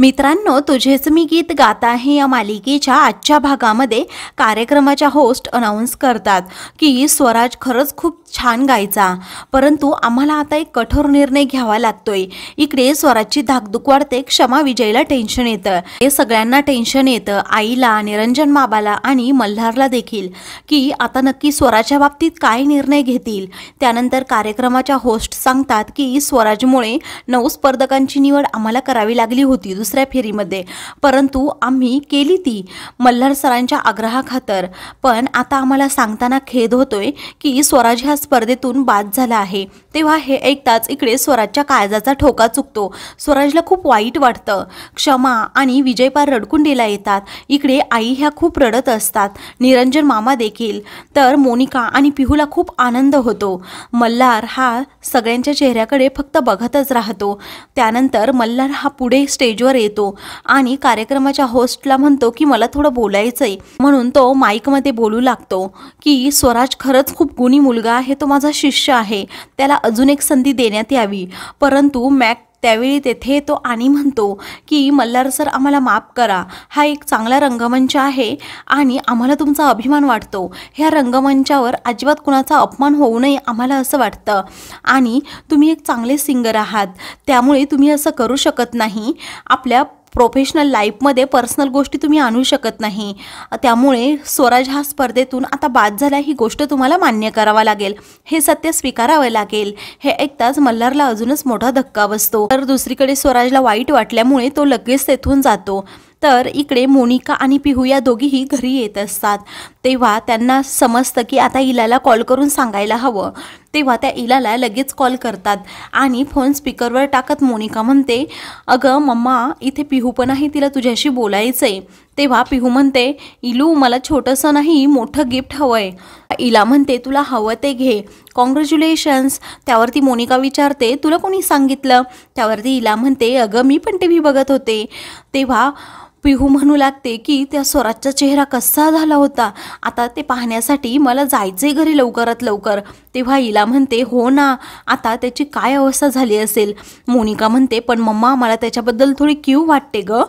मित्रांनो तुझेच मी गीत गात आहे या मालिकेच्या आजच्या भागामध्ये कार्यक्रमाच्या होस्ट अनाऊन्स करतात की स्वराज खरंच खूप छान गायचा परंतु आम्हाला आता एक कठोर निर्णय घ्यावा लागतोय इकडे स्वराजची धाकधुक वाढते क्षमा विजयला टेन्शन येतं हे सगळ्यांना टेन्शन येतं आईला निरंजन बाबाला आणि मल्हारला देखील की आता नक्की स्वराच्या बाबतीत काय निर्णय घेतील त्यानंतर कार्यक्रमाच्या होस्ट सांगतात की स्वराजमुळे नऊ स्पर्धकांची निवड आम्हाला करावी लागली होती दुसऱ्या फेरीमध्ये परंतु आम्ही केली ती मल्हार सरांच्या आग्रहाखातर पण आता आम्हाला सांगताना खेद होतोय की स्वराज ह्या स्पर्धेतून बाद झाला आहे तेव्हा हे ऐकताच इकडे स्वराजच्या काळजाचा ठोका चुकतो स्वराजला खूप वाईट वाटतं क्षमा आणि विजयपार रडकुंडीला येतात इकडे आई ह्या खूप रडत असतात निरंजन मामा देखील तर मोनिका आणि पिहूला खूप आनंद होतो मल्हार हा सगळ्यांच्या चेहऱ्याकडे फक्त बघतच राहतो त्यानंतर मल्हार हा पुढे स्टेजवर स्टेजवर येतो आणि कार्यक्रमाच्या होस्टला म्हणतो की मला थोडं बोलायचं आहे म्हणून तो माईकमध्ये बोलू लागतो की स्वराज खरंच खूप गुणी मुलगा आहे तो माझा शिष्य आहे त्याला अजून एक संधी देण्यात यावी परंतु मॅक त्यावेळी तेथे तो आणि म्हणतो की मल्हार सर आम्हाला माफ करा हा एक चांगला रंगमंच आहे आणि आम्हाला तुमचा अभिमान वाटतो ह्या रंगमंचावर अजिबात कुणाचा अपमान होऊ नये आम्हाला असं वाटतं आणि तुम्ही एक चांगले सिंगर आहात त्यामुळे तुम्ही असं करू शकत नाही आपल्या प्रोफेशनल लाईफमध्ये पर्सनल गोष्टी तुम्ही आणू शकत नाही त्यामुळे स्वराज हा स्पर्धेतून आता बाद झाला ही गोष्ट तुम्हाला मान्य करावा लागेल हे सत्य स्वीकारावं लागेल हे ऐकताच मल्हारला अजूनच मोठा धक्का बसतो तर दुसरीकडे स्वराजला वाईट वाटल्यामुळे तो लगेच तेथून जातो तर इकडे मोनिका आणि पिहू या दोघीही घरी येत असतात तेव्हा त्यांना समजतं की आता इलाला कॉल करून सांगायला हवं तेव्हा त्या इलाला लगेच कॉल करतात आणि फोन स्पीकरवर टाकत मोनिका म्हणते अगं मम्मा इथे पिहू पण आहे तिला तुझ्याशी बोलायचं आहे तेव्हा पिहू म्हणते इलू मला छोटंसं नाही मोठं गिफ्ट हवं आहे इला म्हणते तुला हवं ते घे कॉंग्रॅच्युलेशन्स त्यावरती मोनिका विचारते तुला कोणी सांगितलं त्यावरती इला म्हणते अगं मी पण टी व्ही बघत होते तेव्हा पिहू म्हणू लागते की त्या स्वराजचा चेहरा कसा झाला होता आता ते पाहण्यासाठी मला जायचे घरी लवकरात लवकर तेव्हा इला म्हणते हो ना आता त्याची काय अवस्था झाली असेल मोनिका म्हणते पण मम्मा मला त्याच्याबद्दल थोडी क्यू वाटते ग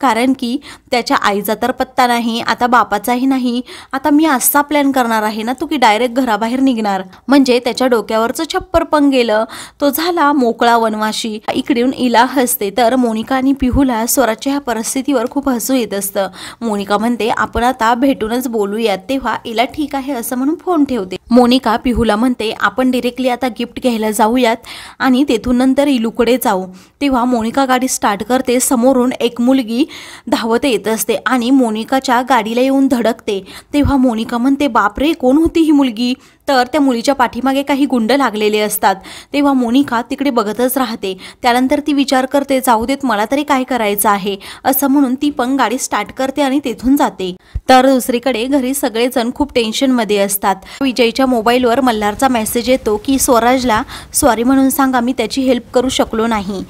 कारण की त्याच्या आईचा तर पत्ता नाही आता बापाचाही नाही आता मी असा प्लॅन करणार आहे ना तू की डायरेक्ट घराबाहेर निघणार म्हणजे त्याच्या डोक्यावरचं छप्पर पण गेलं तो झाला मोकळा वनवाशी इकडून इला हसते तर मोनिका आणि पिहूला स्वराजच्या ह्या परिस्थितीवर खूप खूप हसू येत असतं मोनिका म्हणते आपण आता भेटूनच बोलूयात तेव्हा इला ठीक आहे असं म्हणून फोन ठेवते मोनिका पिहूला म्हणते आपण डिरेक्टली आता गिफ्ट घ्यायला जाऊयात आणि तेथून नंतर इलूकडे जाऊ तेव्हा मोनिका गाडी स्टार्ट करते समोरून एक मुलगी धावत येत असते आणि मोनिकाच्या गाडीला येऊन धडकते तेव्हा मोनिका म्हणते बापरे कोण होती ही मुलगी तर त्या मुलीच्या पाठीमागे काही गुंड लागलेले असतात तेव्हा मोनिका तिकडे बघतच राहते त्यानंतर ती विचार करते जाऊ देत मला तरी काय करायचं आहे असं म्हणून ती पण गाडी स्टार्ट करते आणि तेथून जाते तर दुसरीकडे घरी सगळेजण खूप मध्ये असतात विजयच्या मोबाईलवर मल्हारचा मेसेज येतो की स्वराजला सॉरी म्हणून सांगा मी त्याची हेल्प करू शकलो नाही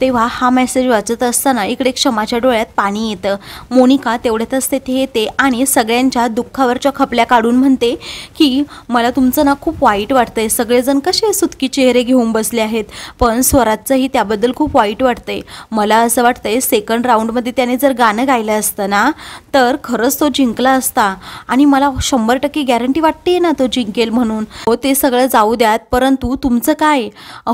तेव्हा हा मेसेज वाचत असताना इकडे क्षमाच्या डोळ्यात पाणी येतं मोनिका तेवढ्यातच तेथे येते आणि सगळ्यांच्या दुःखावरच्या खपल्या काढून म्हणते की मला तुमचं ना खूप वाईट वाटतंय सगळेजण कसे सुतकी चेहरे घेऊन बसले आहेत पण स्वराजचंही त्याबद्दल खूप वाईट वाटतं आहे मला असं वाटतंय सेकंड राऊंडमध्ये त्याने जर गाणं गायलं असतं ना तर खरंच तो जिंकला असता आणि मला शंभर टक्के गॅरंटी वाटते ना तो जिंकेल म्हणून हो ते सगळं जाऊ द्यात परंतु तुमचं काय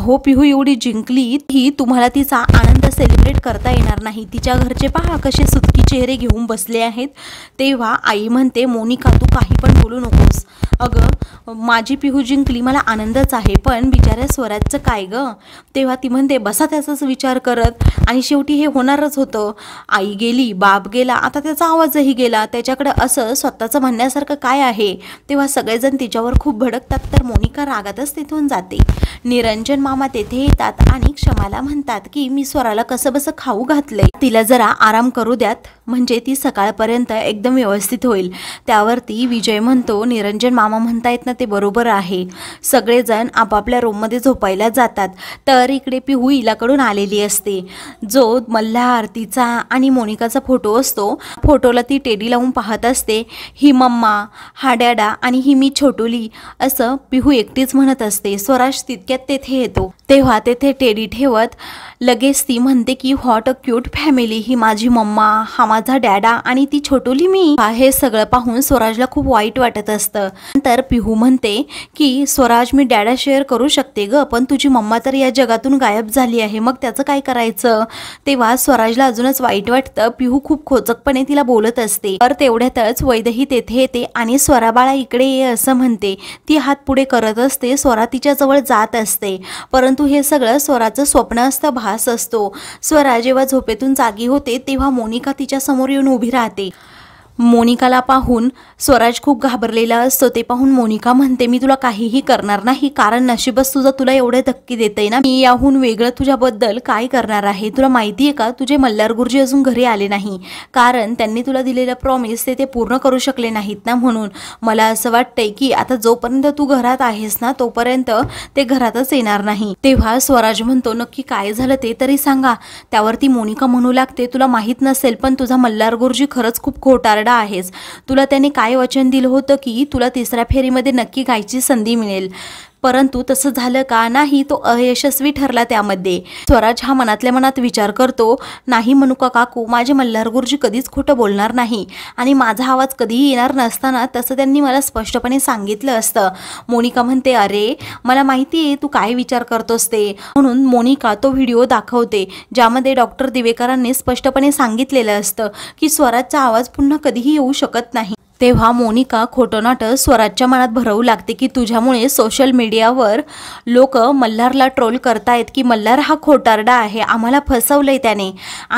हो पिहू एवढी जिंकली ही तुम्हाला ती तिचा आनंद सेलिब्रेट करता येणार नाही तिच्या घरचे पहा कसे सुतकी चेहरे घेऊन बसले आहेत तेव्हा आई म्हणते मोनिका तू काही पण बोलू नकोस अगं माझी पिहू जिंकली मला आनंदच आहे पण बिचाऱ्या स्वराजचं काय गं तेव्हा ती म्हणते बसा त्याचाच विचार करत आणि शेवटी हे होणारच होतं आई गेली बाप गेला आता त्याचा आवाजही गेला त्याच्याकडे असं स्वतःचं म्हणण्यासारखं काय आहे तेव्हा सगळेजण तिच्यावर खूप भडकतात तर मोनिका रागातच तिथून जाते निरंजन मामा तेथे येतात आणि क्षमाला म्हणतात की मी स्वराला कसं बसं खाऊ घातलंय तिला जरा आराम करू द्यात म्हणजे ती सकाळपर्यंत एकदम व्यवस्थित होईल त्यावरती विजय म्हणतो निरंजन मामा म्हणतायत ना ते बरोबर आहे सगळेजण आपापल्या रूममध्ये झोपायला जातात तर इकडे पिहू इलाकडून आलेली असते जो मल्ला आरतीचा आणि मोनिकाचा फोटो असतो फोटोला ती टेडी लावून पाहत असते ही मम्मा हा डॅडा आणि ही मी छोटुली असं पिहू एकटीच म्हणत असते स्वराज तितक्यात तेथे येतो तेव्हा तेथे टेडी ठेवत लगेच ती म्हणते की हॉट अ क्यूट फॅमिली ही माझी मम्मा हा माझा डॅडा आणि ती छोटोली मी हे सगळं पाहून स्वराजला खूप वाईट वाटत असतं नंतर पिहू म्हणते की स्वराज मी डॅडा शेअर करू शकते ग पण तुझी मम्मा तर या जगातून गायब झाली आहे मग त्याचं काय करायचं तेव्हा स्वराजला अजूनच वाईट वाटतं पिहू खूप खोचकपणे तिला बोलत असते तर तेवढ्यातच वैदही तेथे येते आणि स्वराबाळा इकडे ये असं म्हणते ती हात पुढे करत असते स्वरा तिच्या जवळ जात असते परंतु हे सगळं स्वराचं स्वप्न असतं भास असतो स्वरा जेव्हा झोपेतून जागी होते तेव्हा मोनिका तिच्या समोर येऊन उभी राहते मोनिकाला पाहून स्वराज खूप घाबरलेला असतो ते पाहून मोनिका म्हणते मी तुला काहीही करणार नाही कारण नशीबच तुझं तुला एवढे धक्की देते ना मी याहून वेगळं तुझ्याबद्दल काय करणार आहे तुला माहिती आहे का तुझे मल्हार गुरुजी अजून घरी आले नाही कारण त्यांनी तुला दिलेलं प्रॉमिस ते ते पूर्ण करू शकले नाहीत ना म्हणून मला असं वाटतंय की आता जोपर्यंत तू घरात आहेस ना तोपर्यंत ते घरातच येणार नाही तेव्हा स्वराज म्हणतो नक्की काय झालं ते तरी सांगा त्यावरती मोनिका म्हणू लागते तुला माहीत नसेल पण तुझा मल्हार गुरुजी खरंच खूप खोटारडा आहेस तुला त्याने काय वचन दिलं होतं की तुला तिसऱ्या फेरीमध्ये नक्की गायची संधी मिळेल परंतु तसं झालं का नाही तो अयशस्वी ठरला त्यामध्ये स्वराज हा मनातल्या मनात विचार करतो नाही मनुका काकू माझे मल्हार गुरुजी कधीच खोटं बोलणार नाही आणि माझा आवाज कधीही येणार नसताना तसं त्यांनी मला स्पष्टपणे सांगितलं असतं मोनिका म्हणते अरे मला माहिती आहे तू काय विचार करतोस ते म्हणून मोनिका तो व्हिडिओ दाखवते ज्यामध्ये डॉक्टर दिवेकरांनी स्पष्टपणे सांगितलेलं असतं की स्वराजचा आवाज पुन्हा कधीही येऊ शकत नाही तेव्हा मोनिका खोटोनाट नाटक स्वराजच्या मनात भरवू लागते की तुझ्यामुळे सोशल मीडियावर लोक मल्हारला ट्रोल करतायत की मल्हार हा खोटारडा आहे आम्हाला फसवलंय त्याने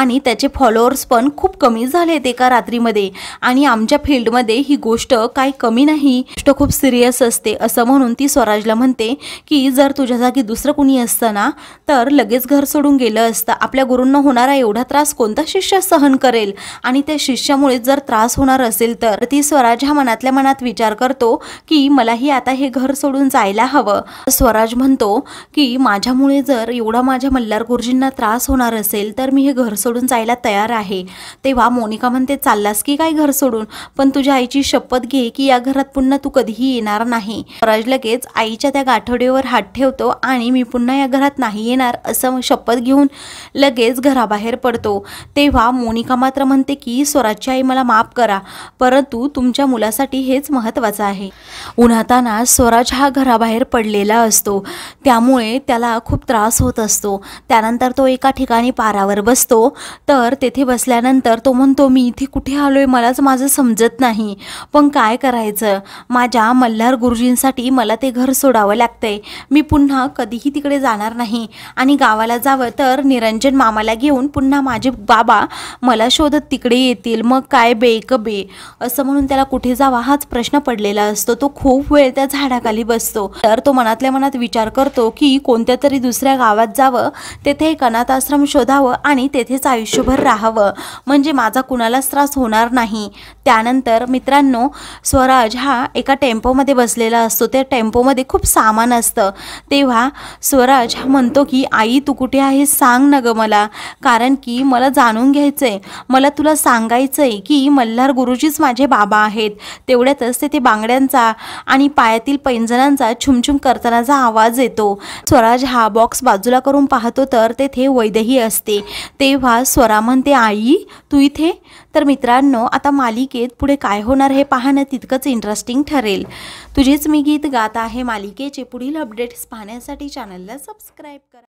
आणि त्याचे फॉलोअर्स पण खूप कमी झाले झालेत एका रात्रीमध्ये आणि आमच्या फील्डमध्ये ही गोष्ट काही कमी नाही गोष्ट खूप सिरियस असते असं म्हणून ती स्वराजला म्हणते की जर तुझ्या जागी दुसरं कुणी असतं ना तर लगेच घर सोडून गेलं असतं आपल्या गुरूंना होणारा एवढा त्रास कोणता शिष्य सहन करेल आणि त्या शिष्यामुळे जर त्रास होणार असेल तर ती स्वराज हा मनातल्या मनात विचार करतो की मलाही आता हे घर सोडून जायला हवं स्वराज म्हणतो की माझ्यामुळे जर एवढा माझ्या मल्लार गुरुजींना त्रास होणार असेल तर मी हे घर सोडून जायला तयार आहे तेव्हा मोनिका म्हणते चाललास की काय घर सोडून पण तुझ्या आईची शपथ घे की या घरात पुन्हा तू कधीही येणार नाही स्वराज लगेच आईच्या त्या गाठोडीवर हात ठेवतो आणि मी पुन्हा या घरात नाही येणार असं शपथ घेऊन लगेच घराबाहेर पडतो तेव्हा मोनिका मात्र म्हणते की स्वराजची आई मला माफ करा परंतु तुम तुमच्या मुलासाठी हेच महत्त्वाचं आहे उन्हाताना स्वराज हा घराबाहेर पडलेला असतो त्यामुळे त्याला खूप त्रास होत असतो त्यानंतर तो एका ठिकाणी पारावर बसतो तर तेथे बसल्यानंतर तो म्हणतो मी इथे कुठे आलो आहे मलाच माझं समजत नाही पण काय करायचं माझ्या मल्हार गुरुजींसाठी मला ते घर सोडावं लागतंय मी पुन्हा कधीही तिकडे जाणार नाही आणि गावाला जावं तर निरंजन मामाला घेऊन पुन्हा माझे बाबा मला शोधत तिकडे येतील मग काय बे बे असं म्हणून त्याला कुठे जावा हाच प्रश्न पडलेला असतो तो खूप वेळ त्या झाडाखाली बसतो तर तो मनातल्या मनात विचार करतो की कोणत्या तरी दुसऱ्या गावात जावं तेथे एक आश्रम शोधावं आणि तेथेच आयुष्यभर राहावं म्हणजे माझा कुणालाच त्रास होणार नाही त्यानंतर मित्रांनो स्वराज हा एका टेम्पोमध्ये बसलेला असतो त्या टेम्पोमध्ये खूप सामान असतं तेव्हा स्वराज हा म्हणतो की आई तू कुठे आहे सांग न गं मला कारण की मला जाणून घ्यायचं आहे मला तुला सांगायचं आहे की मल्हार गुरुजीच माझे बाबा बाबा आहेत तेवढ्यातच तेथे बांगड्यांचा आणि पायातील पैंजणांचा छुमछुम करतानाचा आवाज येतो स्वराज हा बॉक्स बाजूला करून पाहतो तर तेथे वैदही असते तेव्हा स्वरा म्हणते आई तू इथे तर मित्रांनो आता मालिकेत पुढे काय होणार हे पाहणं तितकंच इंटरेस्टिंग ठरेल तुझेच मी गीत गात आहे मालिकेचे पुढील अपडेट्स पाहण्यासाठी चॅनलला सबस्क्राईब करा